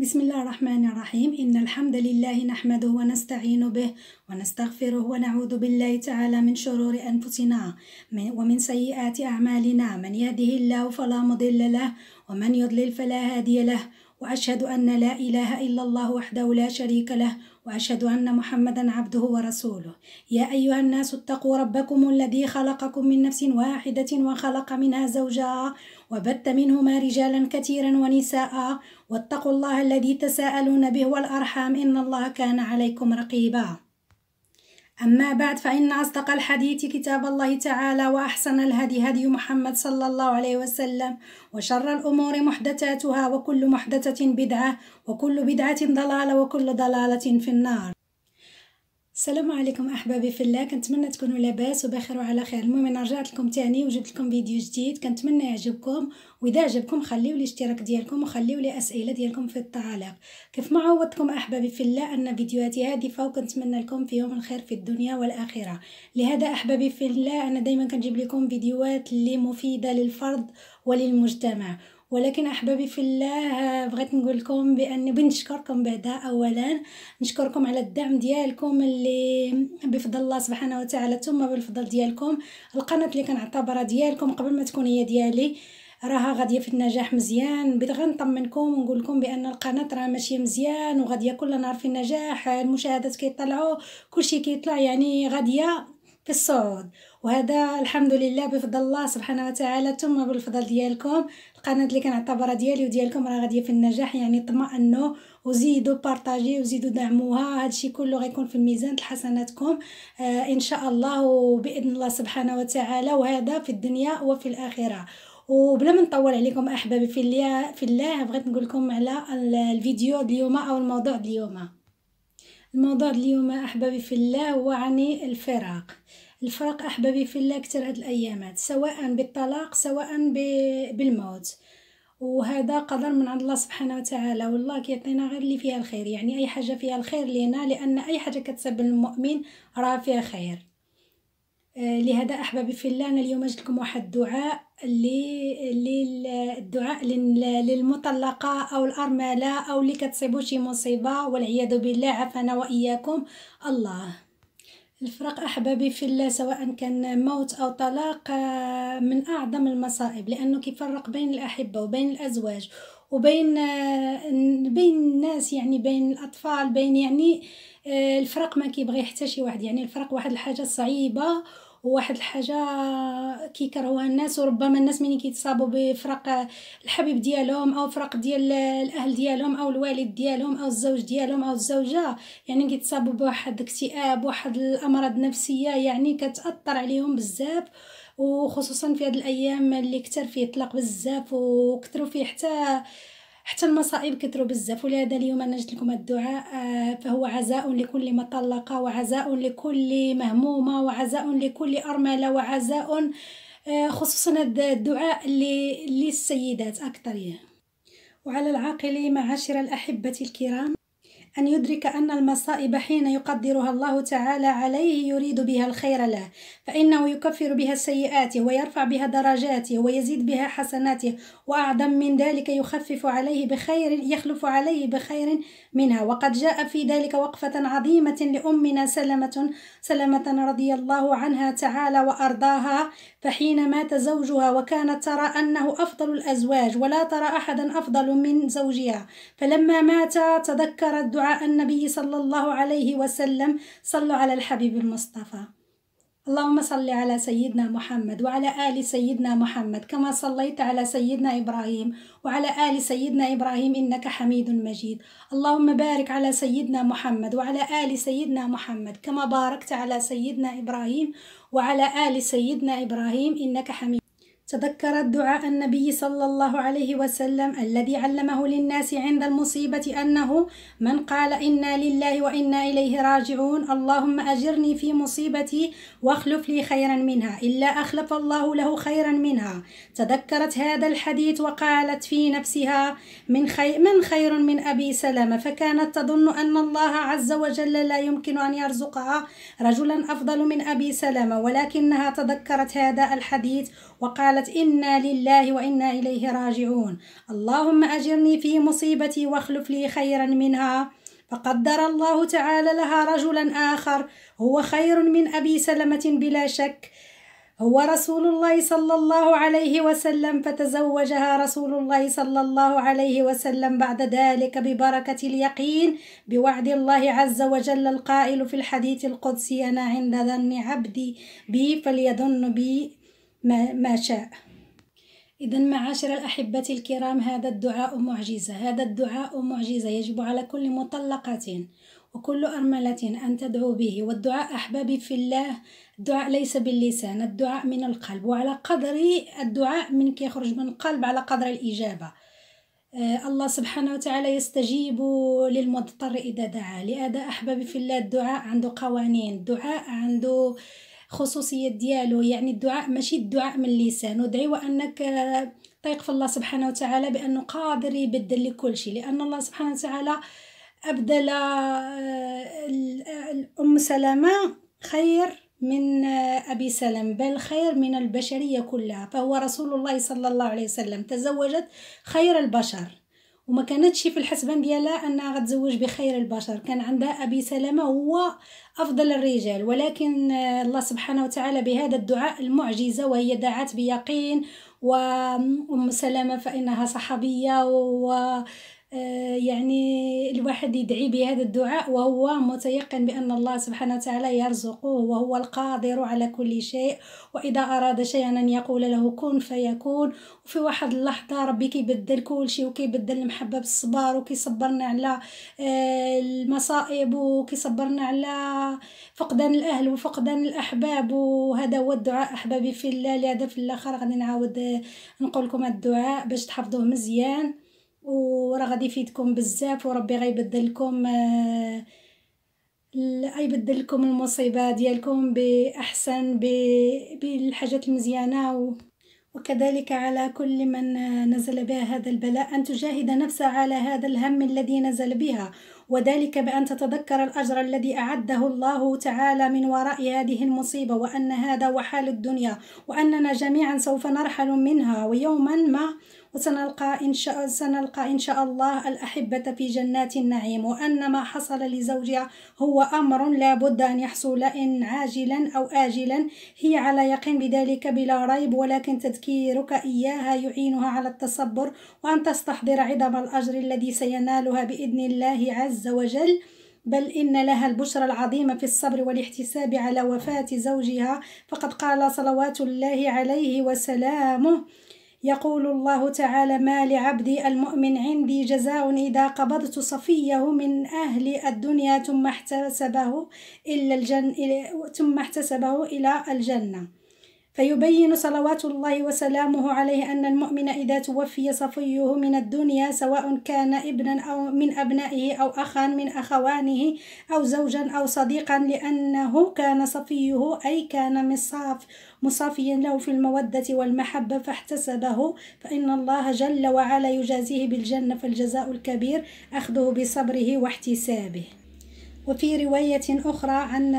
بسم الله الرحمن الرحيم إن الحمد لله نحمده ونستعين به ونستغفره ونعوذ بالله تعالى من شرور أنفسنا ومن سيئات أعمالنا من يهده الله فلا مضل له ومن يضلل فلا هادي له وأشهد أن لا إله إلا الله وحده لا شريك له وأشهد أن محمدا عبده ورسوله يا أيها الناس اتقوا ربكم الذي خلقكم من نفس واحدة وخلق منها زوجها وبت منهما رجالا كثيرا ونساء واتقوا الله الذي تساءلون به والأرحام إن الله كان عليكم رقيبا أما بعد فإن أصدق الحديث كتاب الله تعالى وأحسن الهدي هدي محمد صلى الله عليه وسلم وشر الأمور محدثاتها وكل محدثة بدعة وكل بدعة ضلالة وكل ضلالة في النار السلام عليكم احبابي في الله كنتمنى تكونوا لاباس وبخير وعلى خير المهم انا رجعت لكم تاني وجبت لكم فيديو جديد كنتمنى يعجبكم واذا عجبكم خليوا لي اشتراك ديالكم وخليوا لي اسئله ديالكم في التعاليق كيف ما عودتكم احبابي في الله ان فيديوهاتي هادفه وكنتمنى لكم في يوم الخير في الدنيا والاخره لهذا احبابي في الله انا دائما كنجيب لكم فيديوهات اللي مفيده للفرد وللمجتمع ولكن احبابي في الله بغيت نقول لكم بان بنشكركم بعدا اولا نشكركم على الدعم ديالكم اللي بفضل الله سبحانه وتعالى ثم بالفضل ديالكم القناه اللي كنعتبرها ديالكم قبل ما تكون هي ديالي راها غاديه في النجاح مزيان بغيت غنطمنكم ونقول لكم بان القناه راه ماشيه مزيان وغاديه كل نهار في النجاح المشاهدات كيطلعوا كلشي كيطلع يعني غاديه في الصعود وهذا الحمد لله بفضل الله سبحانه وتعالى ثم بالفضل ديالكم القناه اللي كنعتبرها ديالي وديالكم راه غاديه في النجاح يعني طمأنوا وزيدوا بارطاجي وزيدوا دعموها هادشي كله غيكون في الميزان حسناتكم آه ان شاء الله وباذن الله سبحانه وتعالى وهذا في الدنيا وفي الاخره وبلا ما نطول عليكم احبابي في الله في الله بغيت نقول لكم على الفيديو اليوم او الموضوع اليوم الموضوع اليوم أحبابي في الله هو عن الفراق الفراق أحبابي في الله كثر هاد الأيامات سواء بالطلاق سواء بالموت وهذا قدر من عند الله سبحانه وتعالى والله كيعطينا غير اللي فيها الخير يعني أي حاجة فيها الخير لينا لأن أي حاجة كتسبب المؤمن راه فيها خير آه، لهذا أحبابي في الله أنا اليوم جبت لكم واحد الدعاء للدعاء للمطلقة أو الأرملة أو اللي كتصيبو شي مصيبة والعياذ بالله عافانا وإياكم الله الفراق أحبابي في الله سواء كان موت أو طلاق آه، من أعظم المصائب لأنه كيفرق بين الأحبة وبين الأزواج وبين آه، بين الناس يعني بين الأطفال بين يعني الفرق ما كيبغي حتى شي واحد يعني الفرق واحد الحاجة صعيبة هو واحد الحاجه كيكرهوها الناس وربما الناس ملي كيتصابوا بفرق الحبيب ديالهم او فرق ديال الاهل ديالهم او الوالد ديالهم او الزوج ديالهم او الزوجه يعني كيتصابوا بواحد الاكتئاب واحد الامراض النفسيه يعني كتاثر عليهم بزاف وخصوصا في هاد الايام اللي كثر فيه الطلاق بزاف وكثروا فيه حتى حتى المصائب كثروا بزاف ولهذا اليوم انا جيت لكم الدعاء آه، فهو عزاء لكل مطلقه وعزاء لكل مهمومه وعزاء لكل ارمله وعزاء آه، خصوصا الدعاء للسيدات اكثر وعلى العاقل معاشر الاحبه الكرام أن يدرك أن المصائب حين يقدرها الله تعالى عليه يريد بها الخير له فإنه يكفر بها سيئاته ويرفع بها درجاته ويزيد بها حسناته وأعظم من ذلك يخفف عليه بخير يخلف عليه بخير منها وقد جاء في ذلك وقفة عظيمة لأمنا سلمة سلمة رضي الله عنها تعالى وأرضاها فحين مات زوجها وكانت ترى أنه أفضل الأزواج ولا ترى أحدا أفضل من زوجها فلما مات تذكرت دعاء النبي صلى الله عليه وسلم صلوا على الحبيب المصطفى اللهم صل على سيدنا محمد وعلى آل سيدنا محمد كما صليت على سيدنا إبراهيم وعلى آل سيدنا إبراهيم إنك حميد مجيد اللهم بارك على سيدنا محمد وعلى آل سيدنا محمد كما باركت على سيدنا إبراهيم وعلى آل سيدنا إبراهيم إنك حميد تذكرت دعاء النبي صلى الله عليه وسلم الذي علمه للناس عند المصيبة أنه من قال إنا لله وإنا إليه راجعون اللهم أجرني في مصيبتي واخلف لي خيرا منها إلا أخلف الله له خيرا منها تذكرت هذا الحديث وقالت في نفسها من خير من, خير من أبي سلام فكانت تظن أن الله عز وجل لا يمكن أن يرزقها رجلا أفضل من أبي سلام ولكنها تذكرت هذا الحديث وقال قالت إنا لله وإنا إليه راجعون اللهم أجرني في مصيبتي واخلف لي خيرا منها فقدر الله تعالى لها رجلا آخر هو خير من أبي سلمة بلا شك هو رسول الله صلى الله عليه وسلم فتزوجها رسول الله صلى الله عليه وسلم بعد ذلك ببركة اليقين بوعد الله عز وجل القائل في الحديث القدسي أنا عند ظن عبدي بي فليظن بي ما, ما شاء إذا معاشر الأحبة الكرام هذا الدعاء معجزة هذا الدعاء معجزة يجب على كل مطلقة وكل أرملة أن تدعو به والدعاء أحبابي في الله الدعاء ليس باللسان الدعاء من القلب وعلى قدر الدعاء منك يخرج من القلب على قدر الإجابة آه، الله سبحانه وتعالى يستجيب للمضطر إذا دعا لهذا أحبابي في الله الدعاء عنده قوانين الدعاء عنده خصوصية ديالو يعني الدعاء ماشي الدعاء من اللسان ودعي وأنك تيق آه، في الله سبحانه وتعالى بأنه قادر يبدل لكل شيء لأن الله سبحانه وتعالى أبدل آه، آه، أم سلامه خير من أبي سلم بل خير من البشرية كلها فهو رسول الله صلى الله عليه وسلم تزوجت خير البشر وما كانتش في الحسبان ديالها انها غتزوج بخير البشر كان عندها ابي سلامه هو افضل الرجال ولكن آه، الله سبحانه وتعالى بهذا الدعاء المعجزه وهي دعت بيقين وام سلامه فانها صحابيه و آه، يعني الواحد يدعي بهذا الدعاء وهو متيقن بأن الله سبحانه وتعالى يرزقه وهو القادر على كل شيء وإذا أراد شيئا أن يقول له كن فيكون وفي واحد اللحظة ربي كيبدل كل شيء وكيبدل المحبة بالصبر وكيصبرنا على آه، المصائب وكيصبرنا على فقدان الأهل وفقدان الأحباب وهذا هو الدعاء أحبابي في الله لهذا في الآخر غادي نعاود نقول لكم الدعاء باش تحفظوه مزيان وراه غادي يفيدكم بزاف وربي غيبدل لكم آه، غيبدل لكم المصيبه ديالكم باحسن بالحاجات المزيانه وكذلك على كل من نزل بها هذا البلاء أن تجاهد نفسها على هذا الهم الذي نزل بها وذلك بأن تتذكر الأجر الذي أعده الله تعالى من وراء هذه المصيبة وأن هذا وحال الدنيا وأننا جميعا سوف نرحل منها ويوما ما وسنلقى إن شاء, سنلقى إن شاء الله الأحبة في جنات النعيم وأن ما حصل لزوجها هو أمر لا بد أن يحصل إن عاجلا أو آجلا هي على يقين بذلك بلا ريب ولكن تذكيرك إياها يعينها على التصبر وأن تستحضر عظم الأجر الذي سينالها بإذن الله عز عز وجل بل إن لها البشرى العظيمة في الصبر والاحتساب على وفاة زوجها فقد قال صلوات الله عليه وسلامه يقول الله تعالى ما لعبدي المؤمن عندي جزاء إذا قبضت صفيه من أهل الدنيا ثم احتسبه إلا الجن ثم احتسبه إلى الجنة فيبين صلوات الله وسلامه عليه أن المؤمن إذا توفي صفيه من الدنيا سواء كان ابنا أو من أبنائه أو أخا من أخوانه أو زوجا أو صديقا لأنه كان صفيه أي كان مصاف مصافيا له في المودة والمحبة فاحتسبه فإن الله جل وعلا يجازيه بالجنة فالجزاء الكبير أخذه بصبره واحتسابه وفي رواية أخرى عن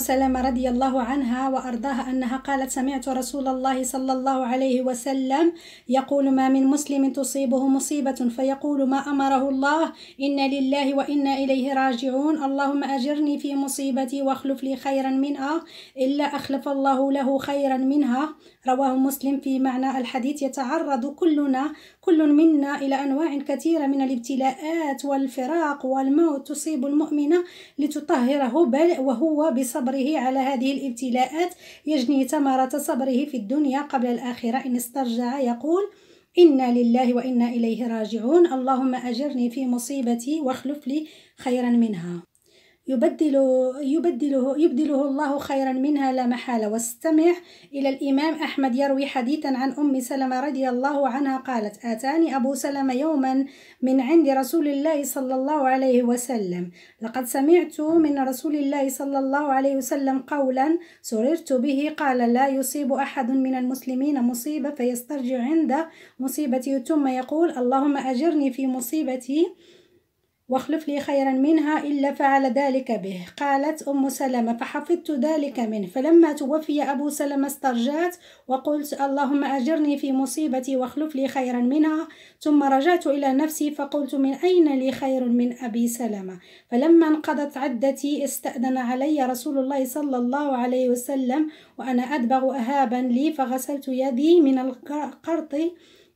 سلمة رضي الله عنها وأرضاها أنها قالت سمعت رسول الله صلى الله عليه وسلم يقول ما من مسلم تصيبه مصيبة فيقول ما أمره الله إنا لله وإنا إليه راجعون اللهم أجرني في مصيبتي واخلف لي خيرا منها إلا أخلف الله له خيرا منها رواه مسلم في معنى الحديث يتعرض كلنا كل منا إلى أنواع كثيرة من الابتلاءات والفراق والموت تصيب المؤمن لتطهره بل وهو بصبر صبره على هذه الابتلاءات يجني ثمرة صبره في الدنيا قبل الآخرة إن استرجع يقول إنا لله وإنا إليه راجعون اللهم أجرني في مصيبتي واخلف لي خيرا منها يبدله, يبدله, يبدله الله خيرا منها لا محالة واستمع إلى الإمام أحمد يروي حديثا عن أم سلمة رضي الله عنها قالت آتاني أبو سلمة يوما من عند رسول الله صلى الله عليه وسلم لقد سمعت من رسول الله صلى الله عليه وسلم قولا سررت به قال لا يصيب أحد من المسلمين مصيبة فيسترجع عند مصيبته ثم يقول اللهم أجرني في مصيبتي واخلف لي خيرا منها إلا فعل ذلك به قالت أم سلمة فحفظت ذلك منه فلما توفي أبو سلمة استرجعت وقلت اللهم أجرني في مصيبتي واخلف لي خيرا منها ثم رجعت إلى نفسي فقلت من أين لي خير من أبي سلمة فلما انقضت عدتي استأذن علي رسول الله صلى الله عليه وسلم وأنا أدبغ أهابا لي فغسلت يدي من القرط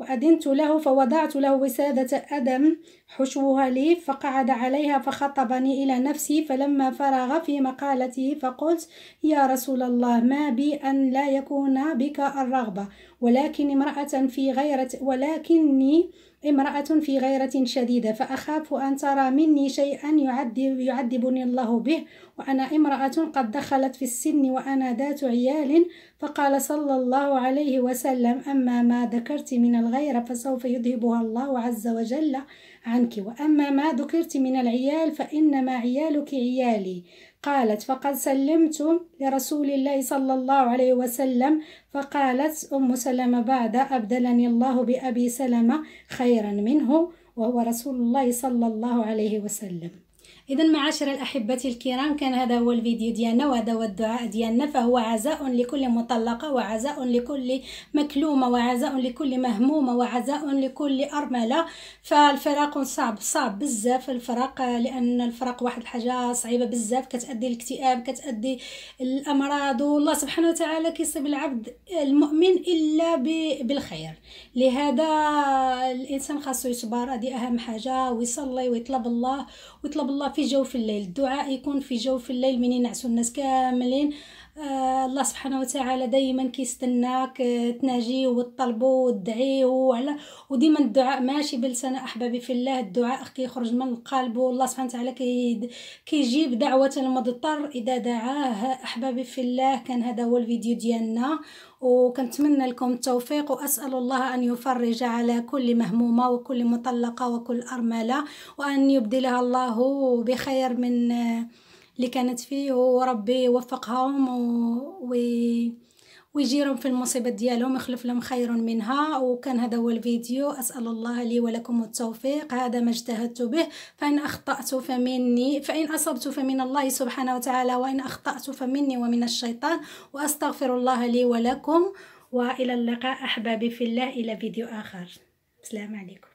وأذنت له فوضعت له وسادة أدم حشوها لي فقعد عليها فخطبني إلى نفسي فلما فرغ في مقالته فقلت يا رسول الله ما بي أن لا يكون بك الرغبة ولكن امرأة في غيرة ولكني امرأة في غيرة شديدة فأخاف أن ترى مني شيئا يعذب يعذبني الله به وأنا امرأة قد دخلت في السن وأنا ذات عيال فقال صلى الله عليه وسلم أما ما ذكرت من الغيرة فسوف يذهبها الله عز وجل عنك وأما ما ذكرت من العيال فإنما عيالك عيالي قالت فقد سلمت لرسول الله صلى الله عليه وسلم فقالت أم سلمة بعد أبدلني الله بأبي سلمة خيرا منه وهو رسول الله صلى الله عليه وسلم اذا معاشر الاحبه الكرام كان هذا هو الفيديو ديالنا وهذا هو الدعاء ديالنا فهو عزاء لكل مطلقه وعزاء لكل مكلومه وعزاء لكل مهمومه وعزاء لكل ارمله فالفراق صعب صعب بزاف الفراق لان الفراق واحد الحاجه صعيبه بزاف كتادي الاكتئاب كتادي الامراض والله سبحانه وتعالى كيصيب العبد المؤمن الا بالخير لهذا الانسان خاصو يصبر هذه اهم حاجه ويصلي ويطلب الله ويطلب الله في في في الليل الدعاء يكون في جو في الليل منين نعسوا الناس كاملين آه، الله سبحانه وتعالى دائما كيستناك آه، تناجيه وتطلبو وتدعيه على وديما الدعاء ماشي بلسان احبابي في الله الدعاء كيخرج من القلب والله سبحانه وتعالى كيجيب دعوه المضطر اذا دعاه احبابي في الله كان هذا هو الفيديو ديالنا وكنتمنى لكم التوفيق واسال الله ان يفرج على كل مهمومه وكل مطلقه وكل ارمله وان يبدلها الله بخير من اللي كانت فيه وربي يوفقهم و... ويجيرهم في المصيبة ديالهم يخلف لهم خير منها وكان هذا هو الفيديو أسأل الله لي ولكم التوفيق هذا ما اجتهدت به فإن أخطأت فمني فإن أصبت فمن الله سبحانه وتعالى وإن أخطأت فمني ومن الشيطان وأستغفر الله لي ولكم وإلى اللقاء أحبابي في الله إلى فيديو آخر السلام عليكم